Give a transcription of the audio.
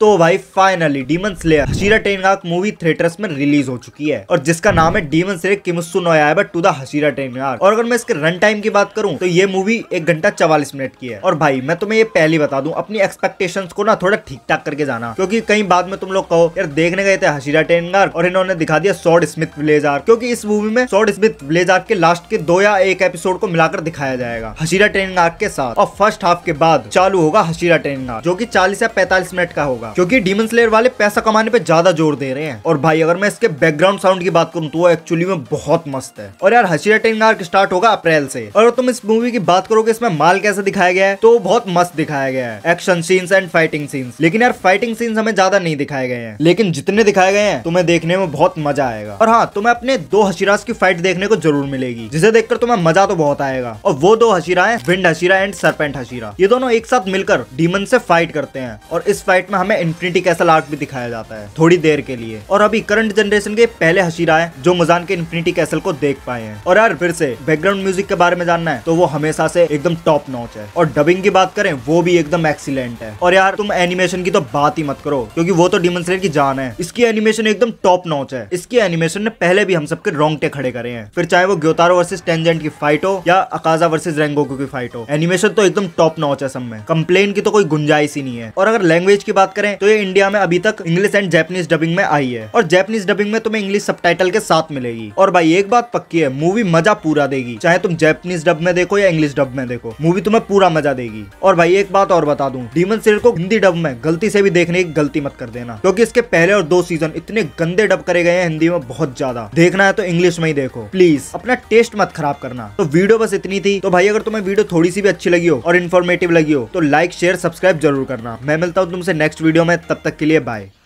तो भाई finally demon slayer Hashira टेनगाक मूवी थिएटर्स में रिलीज हो चुकी है और जिसका नाम है demon slayer Kimetsu no Yaiba to the टेन टेनगाक और अगर मैं इसके रन टाइम की बात करूं तो ये मूवी एक घंटा चवालीस मिनट की है और भाई मैं तुम्हें ये पहले बता दूं अपनी एक्सपेक्टेशन को ना थोड़ा ठीक ठाक करके जाना क्योंकि कहीं बाद में तुम लोग कहो यार देखने गए थे हशीरा टेनगार और इन्होंने दिखा दिया सॉर्ड स्मिथ ब्लेजार क्योंकि इस मूवी में सॉर्ड स्मिथ ब्लेजार के लास्ट के दो या एक एपिसोड को मिलाकर दिखाया जाएगा हशीरा टेनगाक के साथ और फर्स्ट हाफ के बाद चालू होगा हशीरा टेनगाक जो की चालीस या पैंतालीस मिनट का होगा रहा क्योंकि डीमन स्लेयर वाले पैसा कमाने पे ज्यादा जोर दे रहे हैं और भाई अगर मैं इसके बैकग्राउंड साउंड की बात करूँ तो वो एक्चुअली में बहुत मस्त है और यार हसीरा टेन आर्क स्टार्ट होगा अप्रैल से और तुम इस मूवी की बात करोगे इसमें माल कैसे दिखाया गया है तो बहुत मस्त दिखाया गया है action scenes and fighting scenes लेकिन यार फाइटिंग सीन्स हमें ज्यादा नहीं दिखाए गए हैं लेकिन जितने दिखाए गए हैं तुम्हें देखने में बहुत मजा आएगा और हाँ तुम्हें अपने दो हसीराज की फाइट देखने को जरूर मिलेगी जिसे देखकर तुम्हें मजा तो बहुत आएगा और वो दो हसीरा है wind Hashira and serpent Hashira ये दोनों एक साथ मिलकर डीमन से फाइट करते हैं और इस फाइट में हमें इन्फिनिटी कैसल आर्ट भी दिखाया जाता है थोड़ी देर के लिए और अभी करंट जनरेशन के पहले हशीरा है जो मजान के इन्फिनिटी कैसल को देख पाए हैं और यार फिर से बैकग्राउंड म्यूजिक के बारे में जानना है तो वो हमेशा से एकदम टॉप नॉच है और डबिंग की बात करें वो भी एकदम एक्सीलेंट है और यार तुम एनिमेशन की तो बात ही मत करो क्योंकि वो तो डिमन स्लेयर की जान है इसकी एनिमेशन एकदम टॉप नॉच है इसकी एनिमेशन ने पहले भी हम सबके रोंगटे खड़े करे हैं फिर चाहे वो ग्योतारो वर्सेज टेंजेंट की फाइट हो या अकाजा वर्सेज रेंगो की फाइट हो एनिमेशन तो एकदम टॉप नॉच है सब में कंप्लेन की तो कोई गुंजाइश ही नहीं है और अगर लैंग्वेज की बात करें करें तो ये इंडिया में अभी तक इंग्लिश एंड जैपनीज डबिंग में आई है और जैपनीज डबिंग में तुम्हें इंग्लिश सब के साथ मिलेगी और भाई एक बात पक्की है मूवी मजा पूरा देगी चाहे तुम जैपनीज डब में देखो या इंग्लिश डब में देखो मूवी तुम्हें पूरा मजा देगी और भाई एक बात और बता दू डीमन सीरियल को हिंदी डब में गलती से भी देखने की गलती मत कर देना क्योंकि इसके पहले और दो सीजन इतने गंदे डब करे गए हैं हिंदी में बहुत ज्यादा देखना है तो इंग्लिश में ही देखो प्लीज अपना टेस्ट मत खराब करना तो वीडियो बस इतनी थी तो भाई अगर तुम्हें वीडियो थोड़ी सी भी अच्छी लगी हो और इन्फॉर्मेटिव लगी हो तो लाइक शेयर सब्सक्राइब जरूर करना मैं मिलता हूँ तुमसे नेक्स्ट वीडियो वीडियो में तब तक के लिए बाय